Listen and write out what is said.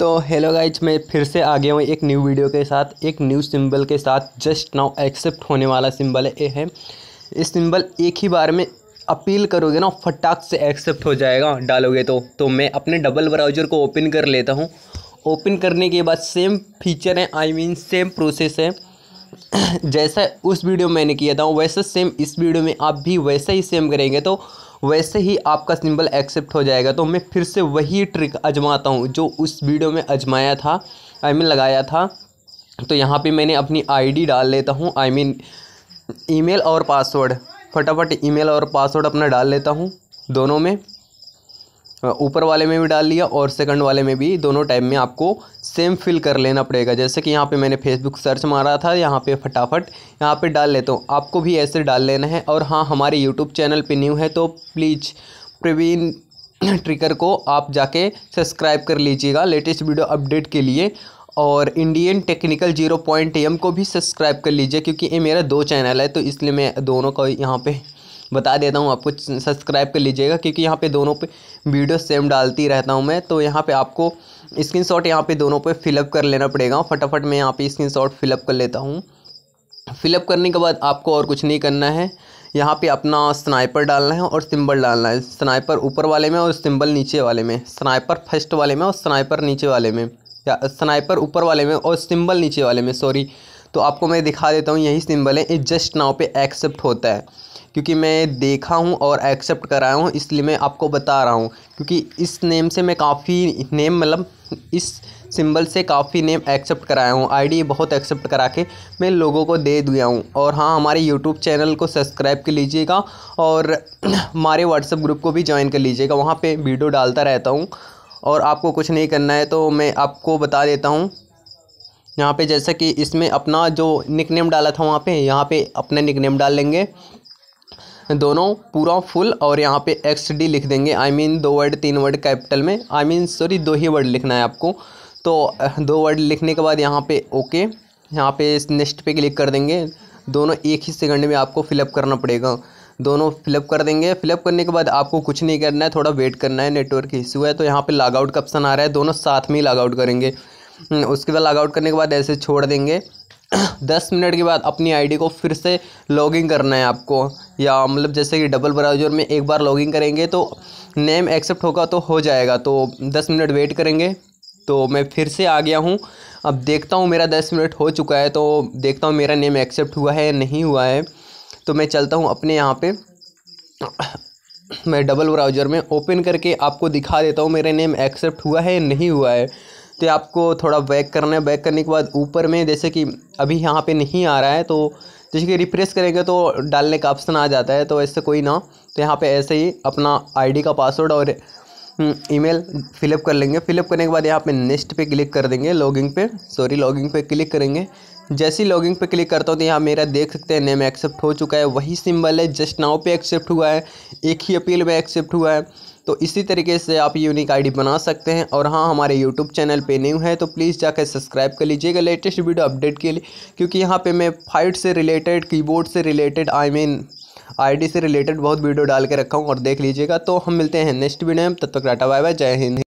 तो hello guys मैं फिर से आ गया हूँ एक न्यू वीडियो के साथ एक न्यू सिंबल के साथ जस्ट नाउ एक्सेप्ट होने वाला सिंबल है ये है इस सिंबल एक ही बार में अपील करोगे ना फटाक से एक्सेप्ट हो जाएगा डालोगे तो तो मैं अपने डबल ब्राउज़र को ओपन कर लेता हूँ ओपन करने के बाद सेम फीचर है I I mean mean, same process है जैसा उस वीडियो में मैंने किया था वैसा सेम इस वीडियो में आप भी वैसा ही सेम करेंगे तो वैसे ही आपका सिंबल एक्सेप्ट हो जाएगा तो मैं फिर से वही ट्रिक आजमाता हूँ जो उस वीडियो में आजमाया था आई I मीन mean लगाया था तो यहाँ पे मैंने अपनी आईडी डाल लेता हूँ आई मीन ईमेल और पासवर्ड फटाफट ईमेल और पासवर्ड अपना डाल लेता हूँ दोनों में ऊपर वाले में भी डाल लिया और सेकंड वाले में भी दोनों टाइम में आपको सेम फिल कर लेना पड़ेगा जैसे कि यहाँ पे मैंने फेसबुक सर्च मारा था यहाँ पे फटाफट यहाँ पे डाल लेता हूँ आपको भी ऐसे डाल लेना है और हाँ हमारे यूट्यूब चैनल पे न्यू है तो प्लीज़ प्रवीण ट्रिकर को आप जाके सब्सक्राइब कर लीजिएगा लेटेस्ट वीडियो अपडेट के लिए और Indian technical zero point M को भी सब्सक्राइब कर लीजिए क्योंकि ये मेरा दो चैनल है तो इसलिए मैं दोनों को यहाँ पे बता देता हूँ आपको सब्सक्राइब कर लीजिएगा क्योंकि यहाँ पे दोनों पे वीडियो सेम डालती रहता हूँ मैं तो यहाँ पे आपको स्क्रीन शॉट यहाँ पर दोनों पर फिलअप कर लेना पड़ेगा फटाफट मैं यहाँ पर स्क्रीन शॉट फिलअप कर लेता हूँ फिलअप करने के बाद आपको और कुछ नहीं करना है यहाँ पे अपना स्नाइपर डालना है और सिंबल डालना है स्नाइपर ऊपर वाले में और सिंबल नीचे वाले में स्नाइपर फर्स्ट वाले में और स्नाइपर नीचे वाले में या स्नाइपर ऊपर वाले में और सिंबल नीचे वाले में सॉरी तो आपको मैं दिखा देता हूँ यही सिंबल है ये जस्ट नाव पे एक्सेप्ट होता है क्योंकि मैं देखा हूँ और एक्सेप्ट कराया हूँ इसलिए मैं आपको बता रहा हूँ क्योंकि इस नेम से मैं काफ़ी नेम मतलब इस सिंबल से काफ़ी नेम एक्सेप्ट कराया हूँ आईडी बहुत एक्सेप्ट करा के मैं लोगों को दे दिया हूँ और हाँ हमारे यूट्यूब चैनल को सब्सक्राइब कर लीजिएगा और हमारे व्हाट्सएप ग्रुप को भी ज्वाइन कर लीजिएगा वहाँ पर वीडियो डालता रहता हूँ और आपको कुछ नहीं करना है तो मैं आपको बता देता हूँ यहाँ पे जैसा कि इसमें अपना जो निकनेम डाला था वहाँ पे यहाँ पे अपना निकनेम डाल लेंगे दोनों पूरा फुल और यहाँ पे एक्स डी लिख देंगे आई I मीन mean, दो वर्ड तीन वर्ड कैपिटल में आई मीन सॉरी दो ही वर्ड लिखना है आपको तो दो वर्ड लिखने के बाद यहाँ पे ओके यहाँ पे नेक्स्ट पे क्लिक कर देंगे दोनों एक ही सेकंड में आपको फिलअप करना पड़ेगा दोनों फिलअप कर देंगे फिलअप करने के बाद आपको कुछ नहीं करना है थोड़ा वेट करना है नेटवर्क इश्यू है तो यहाँ पर लॉगआउट का ऑप्शन आ रहा है दोनों साथ में ही लॉगआउट करेंगे हम्म, उसके बाद लॉगआउट करने के बाद ऐसे छोड़ देंगे दस मिनट के बाद अपनी आईडी को फिर से लॉगिन करना है आपको या मतलब जैसे कि डबल ब्राउज़र में एक बार लॉगिन करेंगे तो नेम एक्सेप्ट होगा तो हो जाएगा तो दस मिनट वेट करेंगे तो मैं फिर से आ गया हूँ अब देखता हूँ मेरा दस मिनट हो चुका है तो देखता हूँ मेरा नेम एक्सेप्ट हुआ है या नहीं हुआ है तो मैं चलता हूँ अपने यहाँ पर मैं डबल ब्राउज़र में ओपन करके आपको दिखा देता हूँ मेरा नेम एक्सेप्ट हुआ है या नहीं हुआ है तो आपको थोड़ा बैक करना है बैक करने के बाद ऊपर में जैसे कि अभी यहाँ पे नहीं आ रहा है तो जैसे कि रिफ्रेश करेंगे तो डालने का ऑप्शन आ जाता है तो ऐसे कोई ना तो यहाँ पे ऐसे ही अपना आईडी का पासवर्ड और ईमेल हम्म, फिलअप कर लेंगे फिलअप करने के बाद यहाँ पे नेक्स्ट पे क्लिक कर देंगे लॉगिंग पे सॉरी लॉगिंग पे क्लिक करेंगे जैसे ही लॉगिंग पे क्लिक करता हूँ तो यहाँ मेरा देख सकते हैं नेम एक्सेप्ट हो चुका है वही सिंबल है जस्ट नाव पे एक्सेप्ट हुआ है एक ही अपील में एक्सेप्ट हुआ है तो इसी तरीके से आप यूनिक आईडी बना सकते हैं और हाँ हमारे यूट्यूब चैनल पे न्यू है तो प्लीज़ जाकर सब्सक्राइब कर लीजिएगा लेटेस्ट वीडियो अपडेट के लिए क्योंकि यहाँ पे मैं फाइट से रिलेटेड कीबोर्ड से related I mean I ID से रिलेटेड बहुत वीडियो डाल के रखा हूँ और देख लीजिएगा तो हम मिलते हैं नेक्स्ट वीडियो में तब तक तो टाटा बाय बाय जय हिंद